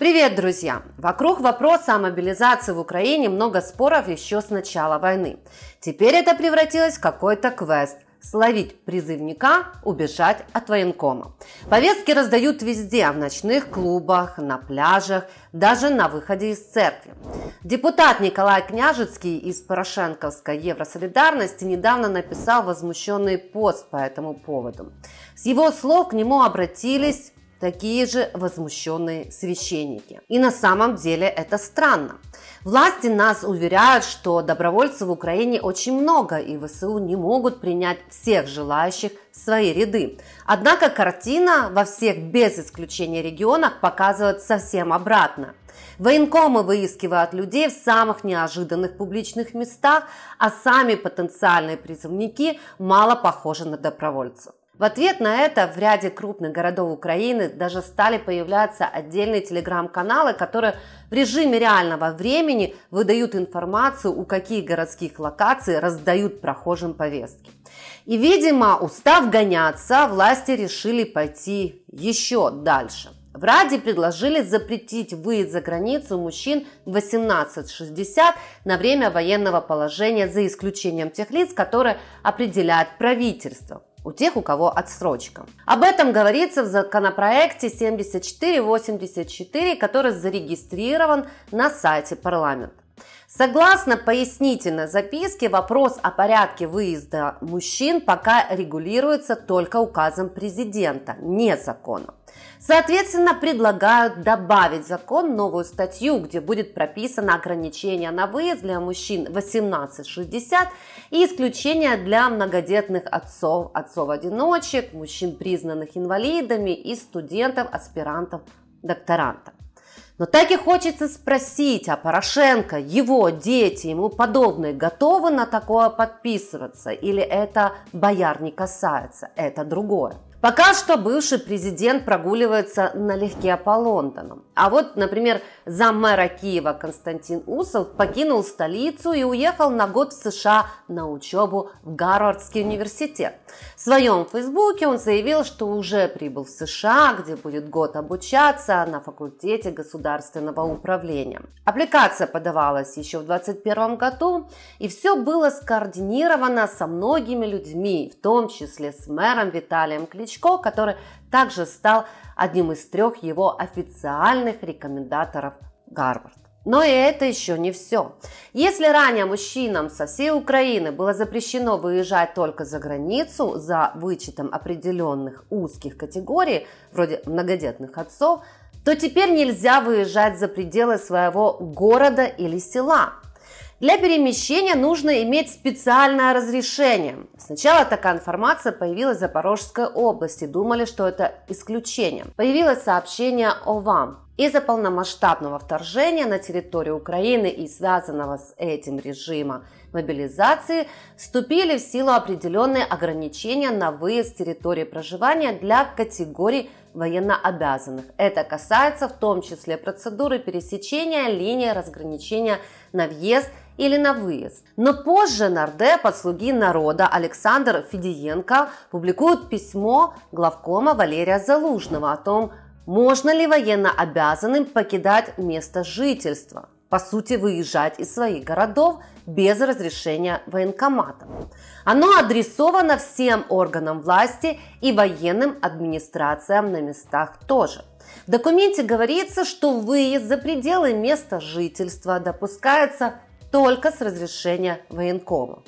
Привет, друзья! Вокруг вопроса о мобилизации в Украине много споров еще с начала войны. Теперь это превратилось в какой-то квест – словить призывника, убежать от военкома. Повестки раздают везде, в ночных клубах, на пляжах, даже на выходе из церкви. Депутат Николай Княжецкий из Порошенковской Евросолидарности недавно написал возмущенный пост по этому поводу. С его слов к нему обратились такие же возмущенные священники. И на самом деле это странно. Власти нас уверяют, что добровольцев в Украине очень много, и ВСУ не могут принять всех желающих в свои ряды. Однако картина во всех без исключения регионах показывает совсем обратно. Военкомы выискивают людей в самых неожиданных публичных местах, а сами потенциальные призывники мало похожи на добровольцев. В ответ на это в ряде крупных городов Украины даже стали появляться отдельные телеграм-каналы, которые в режиме реального времени выдают информацию, у каких городских локаций раздают прохожим повестки. И, видимо, устав гоняться, власти решили пойти еще дальше. В Раде предложили запретить выезд за границу мужчин 1860 на время военного положения за исключением тех лиц, которые определяет правительство у тех, у кого отсрочка. Об этом говорится в законопроекте 7484, который зарегистрирован на сайте парламента. Согласно пояснительной записке, вопрос о порядке выезда мужчин пока регулируется только указом президента, не законом. Соответственно, предлагают добавить в закон новую статью, где будет прописано ограничение на выезд для мужчин 18-60 и исключение для многодетных отцов, отцов-одиночек, мужчин, признанных инвалидами и студентов, аспирантов, докторантов. Но так и хочется спросить, а Порошенко, его дети, ему подобные готовы на такое подписываться? Или это бояр не касается, это другое? Пока что бывший президент прогуливается налегке по Лондону. А вот, например, зам мэра Киева Константин Усов покинул столицу и уехал на год в США на учебу в Гарвардский университет. В своем фейсбуке он заявил, что уже прибыл в США, где будет год обучаться на факультете государства государственного управления. Аппликация подавалась еще в 2021 году, и все было скоординировано со многими людьми, в том числе с мэром Виталием Кличко, который также стал одним из трех его официальных рекомендаторов Гарвард. Но и это еще не все. Если ранее мужчинам со всей Украины было запрещено выезжать только за границу за вычетом определенных узких категорий, вроде многодетных отцов, то теперь нельзя выезжать за пределы своего города или села. Для перемещения нужно иметь специальное разрешение. Сначала такая информация появилась в Запорожской области, думали, что это исключение. Появилось сообщение о вам. Из-за полномасштабного вторжения на территорию Украины и связанного с этим режима мобилизации вступили в силу определенные ограничения на выезд с территории проживания для категорий военнообязанных. Это касается в том числе процедуры пересечения линии разграничения на въезд или на выезд. Но позже нардеп от «Слуги народа» Александр Федиенко публикует письмо главкома Валерия Залужного о том, можно ли военнообязанным покидать место жительства по сути, выезжать из своих городов без разрешения военкомата. Оно адресовано всем органам власти и военным администрациям на местах тоже. В документе говорится, что выезд за пределы места жительства допускается только с разрешения военкома.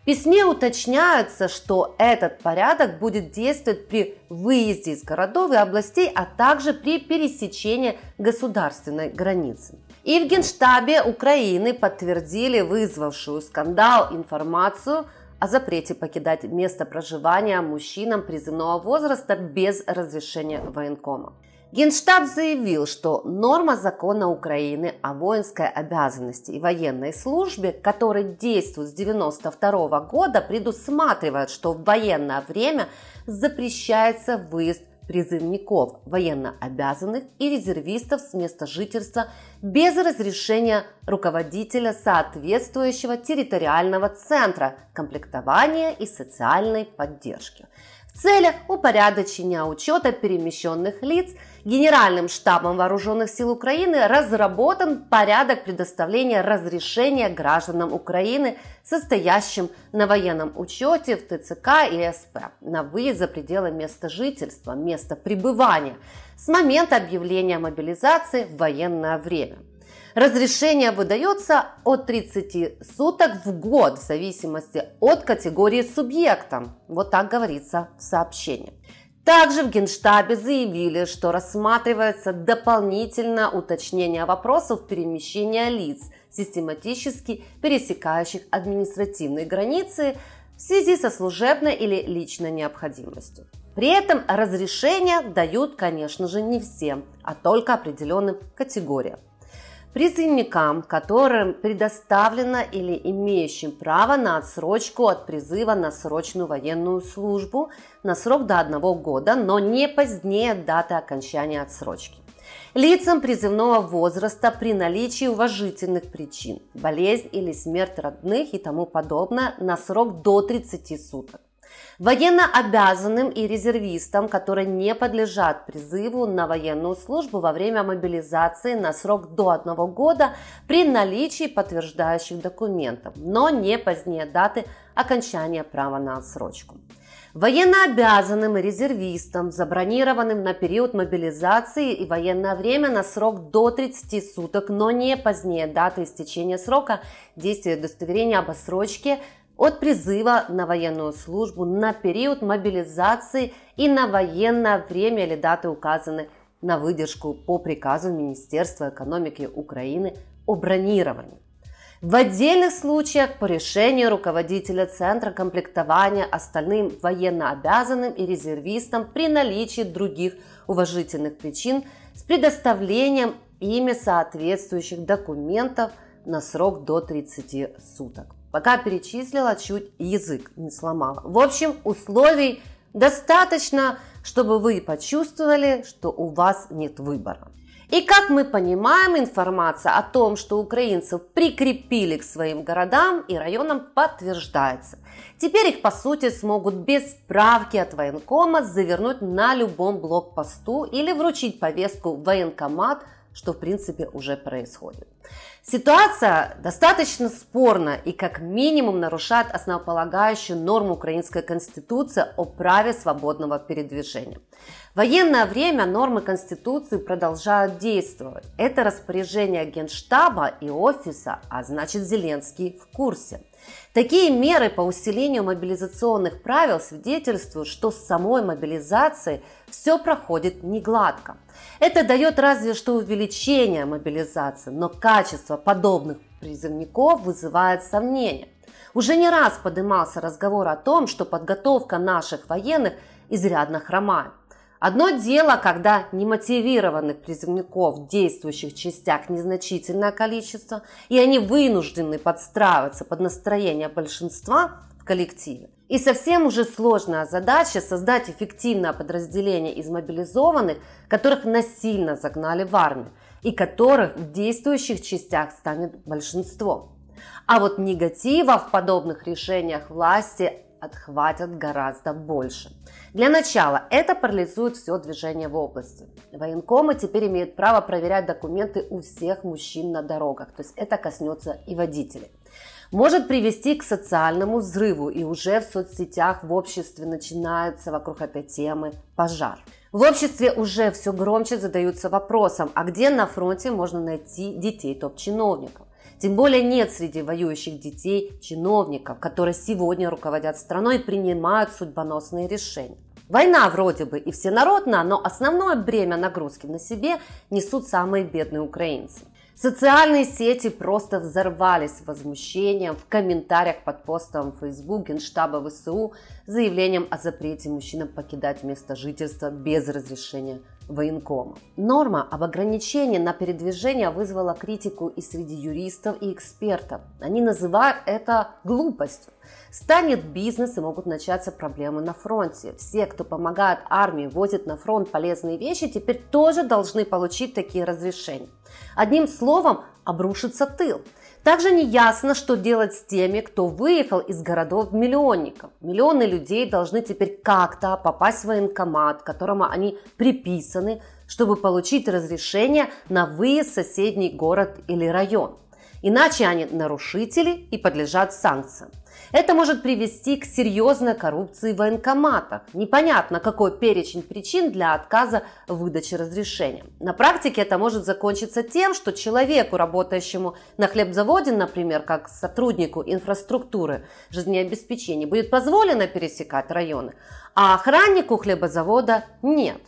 В письме уточняется, что этот порядок будет действовать при выезде из городов и областей, а также при пересечении государственной границы. И в Генштабе Украины подтвердили вызвавшую скандал информацию о запрете покидать место проживания мужчинам призывного возраста без разрешения военкома. Генштаб заявил, что норма закона Украины о воинской обязанности и военной службе, который действует с 1992 года, предусматривает, что в военное время запрещается выезд призывников, военнообязанных обязанных и резервистов с места жительства без разрешения руководителя соответствующего территориального центра комплектования и социальной поддержки целях упорядочения учета перемещенных лиц Генеральным штабом Вооруженных сил Украины разработан порядок предоставления разрешения гражданам Украины, состоящим на военном учете в ТЦК и СП, на выезд за пределы места жительства, места пребывания с момента объявления мобилизации в военное время – Разрешение выдается от 30 суток в год в зависимости от категории субъекта. Вот так говорится в сообщении. Также в Генштабе заявили, что рассматривается дополнительное уточнение вопросов перемещения лиц, систематически пересекающих административные границы в связи со служебной или личной необходимостью. При этом разрешения дают, конечно же, не всем, а только определенным категориям призывникам, которым предоставлено или имеющим право на отсрочку от призыва на срочную военную службу на срок до одного года, но не позднее даты окончания отсрочки. Лицам призывного возраста при наличии уважительных причин – болезнь или смерть родных и тому подобное – на срок до 30 суток. Военно обязанным и резервистам, которые не подлежат призыву на военную службу во время мобилизации на срок до одного года при наличии подтверждающих документов, но не позднее даты окончания права на отсрочку. Военнообязанным и резервистам, забронированным на период мобилизации и военное время на срок до 30 суток, но не позднее даты истечения срока действия удостоверения об отсрочке от призыва на военную службу на период мобилизации и на военное время или даты указаны на выдержку по приказу Министерства экономики Украины о бронировании. В отдельных случаях по решению руководителя Центра комплектования остальным военнообязанным и резервистам при наличии других уважительных причин с предоставлением ими соответствующих документов на срок до 30 суток. Пока перечислила, чуть язык не сломала. В общем, условий достаточно, чтобы вы почувствовали, что у вас нет выбора. И как мы понимаем, информация о том, что украинцев прикрепили к своим городам и районам, подтверждается. Теперь их, по сути, смогут без справки от военкома завернуть на любом блокпосту или вручить повестку в военкомат что в принципе уже происходит. Ситуация достаточно спорна и как минимум нарушает основополагающую норму Украинской Конституции о праве свободного передвижения. В военное время нормы Конституции продолжают действовать. Это распоряжение Генштаба и офиса, а значит Зеленский в курсе – Такие меры по усилению мобилизационных правил свидетельствуют, что с самой мобилизацией все проходит негладко. Это дает разве что увеличение мобилизации, но качество подобных призывников вызывает сомнения. Уже не раз поднимался разговор о том, что подготовка наших военных изрядно хромает. Одно дело, когда немотивированных призывников в действующих частях незначительное количество, и они вынуждены подстраиваться под настроение большинства в коллективе. И совсем уже сложная задача создать эффективное подразделение из мобилизованных, которых насильно загнали в армию, и которых в действующих частях станет большинство. А вот негатива в подобных решениях власти отхватят гораздо больше. Для начала это парализует все движение в области. Военкомы теперь имеют право проверять документы у всех мужчин на дорогах, то есть это коснется и водителей может привести к социальному взрыву, и уже в соцсетях в обществе начинается вокруг этой темы пожар. В обществе уже все громче задаются вопросом, а где на фронте можно найти детей топ-чиновников? Тем более нет среди воюющих детей чиновников, которые сегодня руководят страной и принимают судьбоносные решения. Война вроде бы и всенародна, но основное бремя нагрузки на себе несут самые бедные украинцы. Социальные сети просто взорвались возмущением в комментариях под постом в Facebook Генштаба ВСУ с заявлением о запрете мужчинам покидать место жительства без разрешения военкома. Норма об ограничении на передвижение вызвала критику и среди юристов и экспертов. Они называют это глупостью. Станет бизнес и могут начаться проблемы на фронте. Все, кто помогает армии, возит на фронт полезные вещи, теперь тоже должны получить такие разрешения. Одним словом, обрушится тыл. Также не ясно, что делать с теми, кто выехал из городов-миллионников. Миллионы людей должны теперь как-то попасть в военкомат, к которому они приписаны, чтобы получить разрешение на выезд в соседний город или район. Иначе они нарушители и подлежат санкциям. Это может привести к серьезной коррупции в военкоматах. Непонятно, какой перечень причин для отказа в выдаче разрешения. На практике это может закончиться тем, что человеку, работающему на хлебзаводе, например, как сотруднику инфраструктуры жизнеобеспечения, будет позволено пересекать районы, а охраннику хлебозавода нет.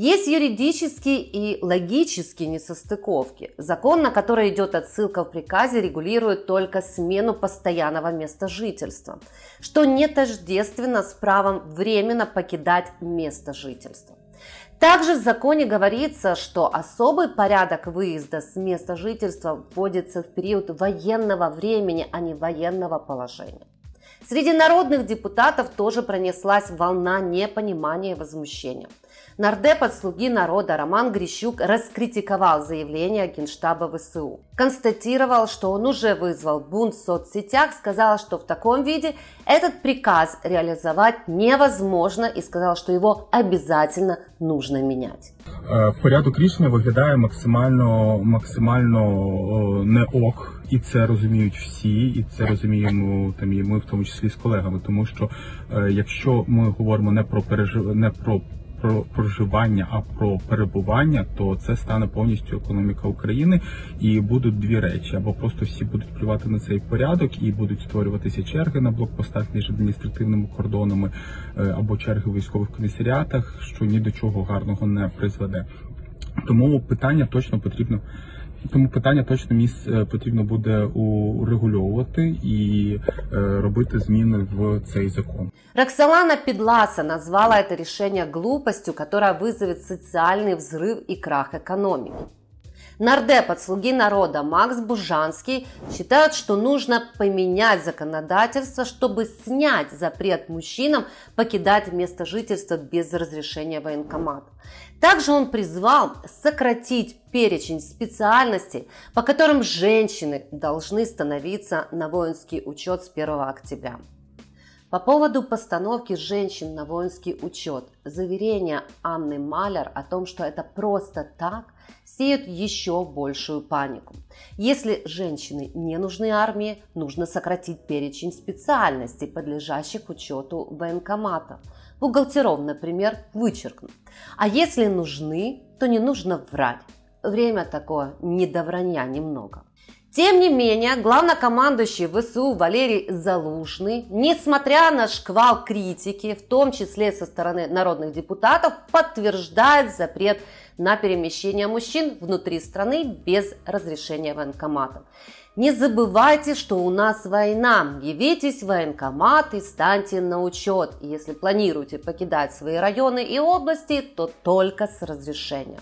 Есть юридические и логические несостыковки. Закон, на который идет отсылка в приказе, регулирует только смену постоянного места жительства, что не тождественно с правом временно покидать место жительства. Также в законе говорится, что особый порядок выезда с места жительства вводится в период военного времени, а не военного положения. Среди народных депутатов тоже пронеслась волна непонимания и возмущения – Нардеп от «Слуги народа» Роман Грищук раскритиковал заявление Генштаба ВСУ. Констатировал, что он уже вызвал бунт в соцсетях, сказал, что в таком виде этот приказ реализовать невозможно и сказал, что его обязательно нужно міняти. Э, Порядок рішення виглядає максимально максимально э, не ок, и это розуміють все и это розуміємо там і ми в тому числі з колегами. Тому що якщо ми говоримо не про пережив не про про проживання, а про перебування, то це стане повністю економіка України, і будуть дві речі: або просто всі будуть плювати на цей порядок і будуть створюватися черги на блокпостах між адміністративними кордонами, е, або черги в військових комісаріатах, що ні до чого гарного не призведе. Тому питання точно потрібно. Тому питання точно місць потрібно буде урегульовувати і робити зміни в цей закон. Роксолана Педласа назвала это решение глупостью, которая вызовет социальный взрыв и крах экономики. Нардеп от «Слуги народа» Макс Бужанский считает, что нужно поменять законодательство, чтобы снять запрет мужчинам покидать место жительства без разрешения военкомата. Также он призвал сократить перечень специальностей, по которым женщины должны становиться на воинский учет с 1 октября. По поводу постановки женщин на воинский учет, заверения Анны Маляр о том, что это просто так, сеют еще большую панику. Если женщины не нужны армии, нужно сократить перечень специальностей, подлежащих учету военкомата – бухгалтером, например, вычеркнут. А если нужны, то не нужно врать. Время такое недовранья немного. Тем не менее, главнокомандующий ВСУ Валерий Залужный, несмотря на шквал критики, в том числе со стороны народных депутатов, подтверждает запрет на перемещение мужчин внутри страны без разрешения военкоматов. Не забывайте, что у нас война. Явитесь в военкомат и станьте на учет. если планируете покидать свои районы и области, то только с разрешения.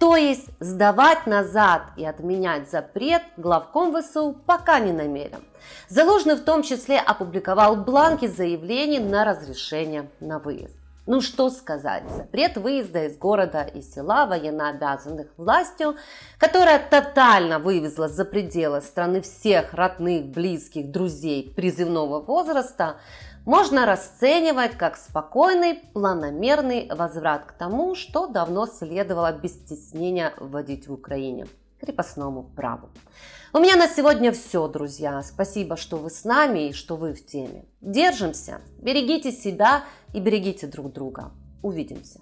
То есть сдавать назад и отменять запрет главком ВСУ пока не намерен. Заложный в том числе опубликовал бланки заявлений на разрешение на выезд. Ну что сказать, запрет выезда из города и села военнообязанных властью, которая тотально вывезла за пределы страны всех родных, близких, друзей призывного возраста, можно расценивать как спокойный, планомерный возврат к тому, что давно следовало без стеснения вводить в Украине крепостному праву. У меня на сегодня все, друзья. Спасибо, что вы с нами и что вы в теме. Держимся, берегите себя и берегите друг друга. Увидимся.